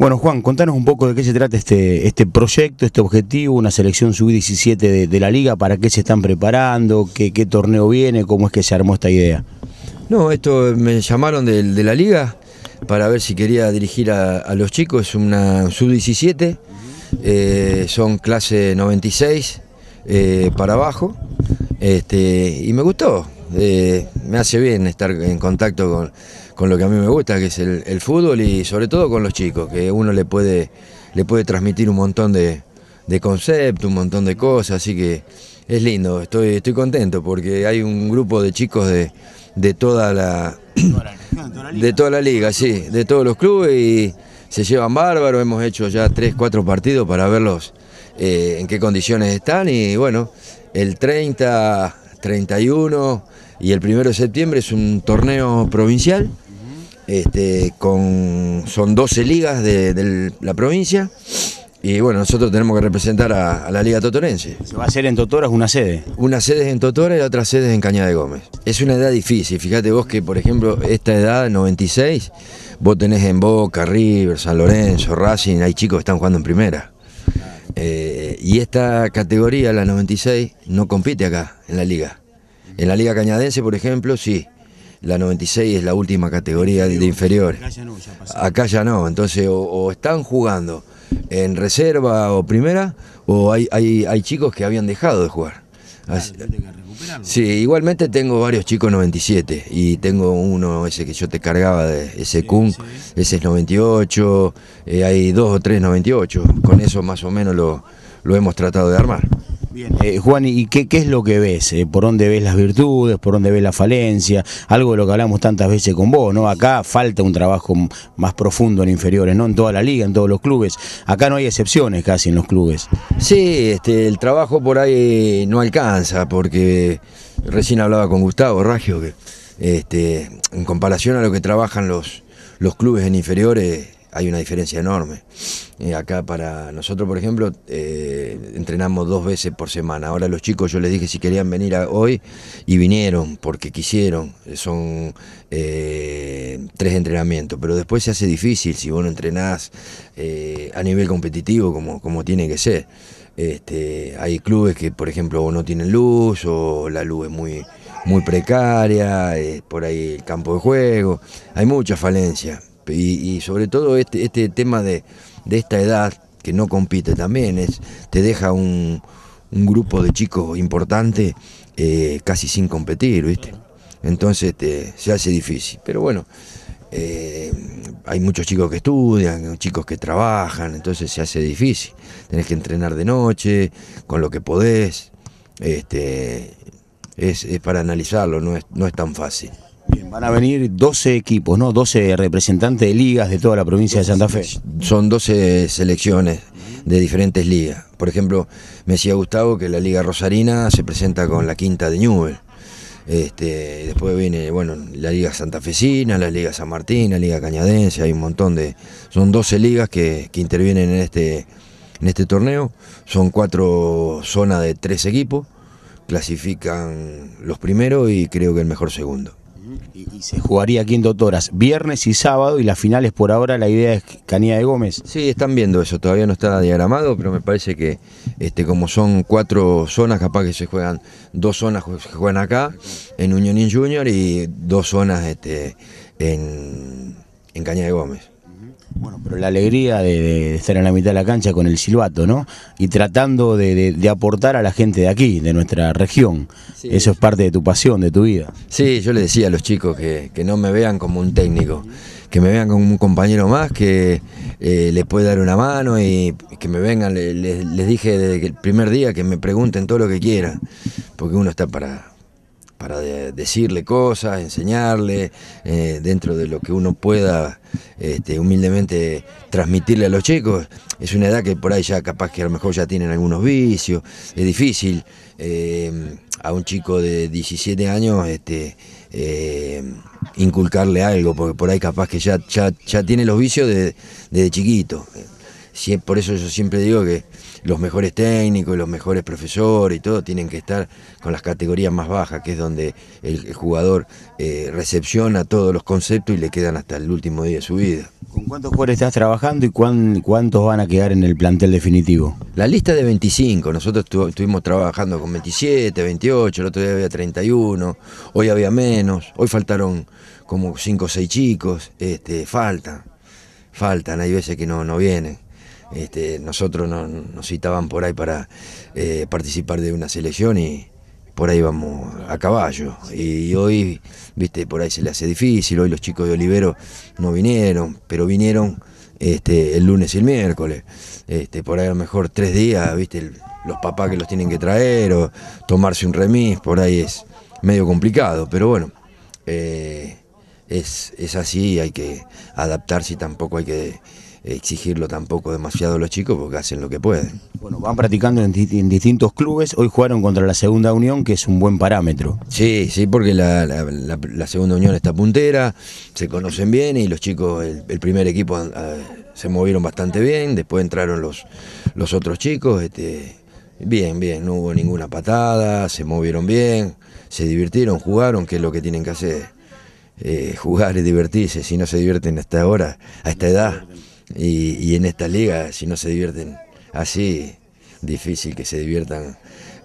Bueno, Juan, contanos un poco de qué se trata este, este proyecto, este objetivo, una selección sub-17 de, la liga, para qué se están preparando, qué, torneo viene, cómo es que se armó esta idea. No, esto me llamaron de, la liga para ver si quería dirigir a, los chicos, es una sub-17, eh, son clase 96 eh, para abajo, este, y me gustó, eh, me hace bien estar en contacto con, lo que a mí me gusta, que es el, fútbol y sobre todo con los chicos, que uno le puede, le puede transmitir un montón de, de conceptos, un montón de cosas, así que es lindo, estoy, estoy contento porque hay un grupo de chicos de, toda la... De toda la liga, sí, de todos los clubes y se llevan bárbaro, hemos hecho ya tres, cuatro partidos para verlos eh, en qué condiciones están y bueno, el 30 31 y el 1 de septiembre es un torneo provincial. Este, con, son 12 ligas de, la provincia. Y bueno, nosotros tenemos que representar a, la Liga Totorense. ¿Se va a hacer en Totora una sede? Una sede es en Totora y otra sede es en Cañada de Gómez. Es una edad difícil. Fíjate vos que, por ejemplo, esta edad, 96, vos tenés en Boca, River, San Lorenzo, Racing, hay chicos que están jugando en primera. Eh, y esta categoría, la 96, no compite acá en la liga. En la liga cañadense, por ejemplo, sí. La 96 es la última categoría de inferiores. Acá ya no, Entonces, o, están jugando en reserva o primera, o hay, hay, hay chicos que habían dejado de jugar. Sí, igualmente tengo varios chicos 97 y tengo uno, ese que yo te cargaba, de ese Kun, ese es 98, eh, hay dos o tres 98, con eso más o menos lo hemos tratado de armar. Bien. Eh, Juan, ¿y qué, es lo que ves? Eh, ¿Por dónde ves las virtudes? ¿Por dónde ves la falencia? Algo de lo que hablamos tantas veces con vos, ¿no? Acá falta un trabajo más profundo en inferiores, ¿no? En toda la liga, en todos los clubes. Acá no hay excepciones casi en los clubes. Sí, este, el trabajo por ahí eh, no alcanza, porque recién hablaba con Gustavo Raggio que este, en comparación a lo que trabajan los, los clubes en inferiores hay una diferencia enorme. Eh, acá para nosotros, por ejemplo, eh, entrenamos dos veces por semana. Ahora los chicos yo les dije si querían venir hoy y vinieron porque quisieron. Eh, son tres entrenamientos, pero después se hace difícil si vos no entrenás a nivel competitivo como, como tiene que ser. Este, hay clubes que, por ejemplo, no tienen luz o la luz es muy, muy precaria, por ahí el campo de juego. Hay muchas falencias y, sobre todo este, este tema de, esta edad que no compite también, te deja un, grupo de chicos importante eh, casi sin competir, ¿viste? Entonces este, se hace difícil. Pero bueno, eh, hay muchos chicos que estudian, chicos que trabajan, entonces se hace difícil. Tenés que entrenar de noche, con lo que podés. Este, es, para analizarlo, no es tan fácil. Van a venir 12 equipos, ¿no? 12 representantes de ligas de toda la provincia de Santa Fe. Son 12 selecciones de diferentes ligas. Por ejemplo, me decía Gustavo que la Liga Rosarina se presenta con la quinta de Newell. Este, después viene, bueno, la Liga Santafesina, la Liga San Martín, la Liga Cañadense, hay un montón de. Son 12 ligas que, que intervienen en este, en este torneo. Son cuatro zonas de tres equipos. Clasifican los primeros y creo que el mejor segundo. Y, se jugaría aquí en Totoras, viernes y sábado, y las finales por ahora la idea es Canía de Gómez. Sí, están viendo eso, todavía no está diagramado, pero me parece que este, como son cuatro zonas, capaz que se juegan, dos zonas se juegan acá, en Unión Junior, y dos zonas este, en, en Caña de Gómez. Bueno, pero la alegría de, estar en la mitad de la cancha con el silbato, ¿no? Y tratando de, aportar a la gente de aquí, de nuestra región. Eso es parte de tu pasión, de tu vida. Sí, yo le decía a los chicos que, no me vean como un técnico, que me vean como un compañero más, que eh, les puede dar una mano y que me vengan. Les, dije desde el primer día que me pregunten todo lo que quieran, porque uno está para, para decirle cosas, enseñarle, eh, dentro de lo que uno pueda este, humildemente transmitirle a los chicos. Es una edad que por ahí ya capaz que a lo mejor ya tienen algunos vicios, es difícil eh, a un chico de 17 años este, eh, inculcarle algo, porque por ahí capaz que ya, ya, ya tiene los vicios de, desde chiquito por eso yo siempre digo que los mejores técnicos, los mejores profesores y todo tienen que estar con las categorías más bajas, que es donde el jugador eh, recepciona todos los conceptos y le quedan hasta el último día de su vida. ¿Con cuántos jugadores estás trabajando y cuántos van a quedar en el plantel definitivo? La lista de 25, nosotros estuvimos trabajando con 27, 28, el otro día había 31, hoy había menos, hoy faltaron como 5 o 6 chicos, este, faltan, faltan, hay veces que no vienen. Este, nosotros nos citaban por ahí para eh, participar de una selección y por ahí vamos a caballo. Y, hoy, viste, por ahí se le hace difícil, hoy los chicos de Olivero no vinieron, pero vinieron este, el lunes y el miércoles. Este, por ahí a lo mejor tres días, viste, los papás que los tienen que traer o tomarse un remis, por ahí es medio complicado, pero bueno. Eh, es, es así, hay que adaptarse y tampoco hay que exigirlo tampoco demasiado a los chicos porque hacen lo que pueden. Bueno, van practicando en, distintos clubes, hoy jugaron contra la Segunda Unión, que es un buen parámetro. Sí, sí, porque la, Segunda Unión está puntera, se conocen bien y los chicos, el, primer equipo ah, se movieron bastante bien, después entraron los, los otros chicos, este, bien, bien, no hubo ninguna patada, se movieron bien, se divirtieron, jugaron, que es lo que tienen que hacer. Eh, jugar y divertirse, si no se divierten hasta ahora, a esta edad, y, en esta liga, si no se divierten así, difícil que se diviertan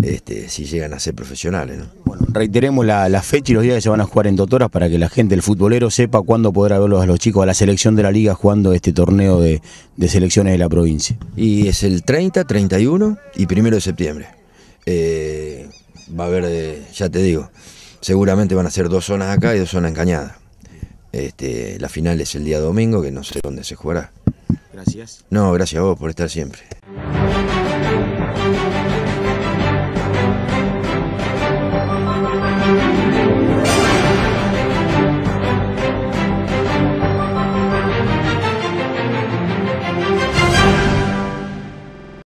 este, si llegan a ser profesionales. Bueno, reiteremos la, fecha y los días que se van a jugar en Totoras para que la gente, el futbolero, sepa cuándo podrá verlos a los chicos, a la selección de la liga jugando este torneo de, selecciones de la provincia. Y es el 30, 31 y 1 de septiembre. Eh, va a haber, eh, ya te digo, seguramente van a ser dos zonas acá y dos zonas en Cañada. Este, la final es el día domingo, que no sé dónde se jugará. No, gracias a vos por estar siempre.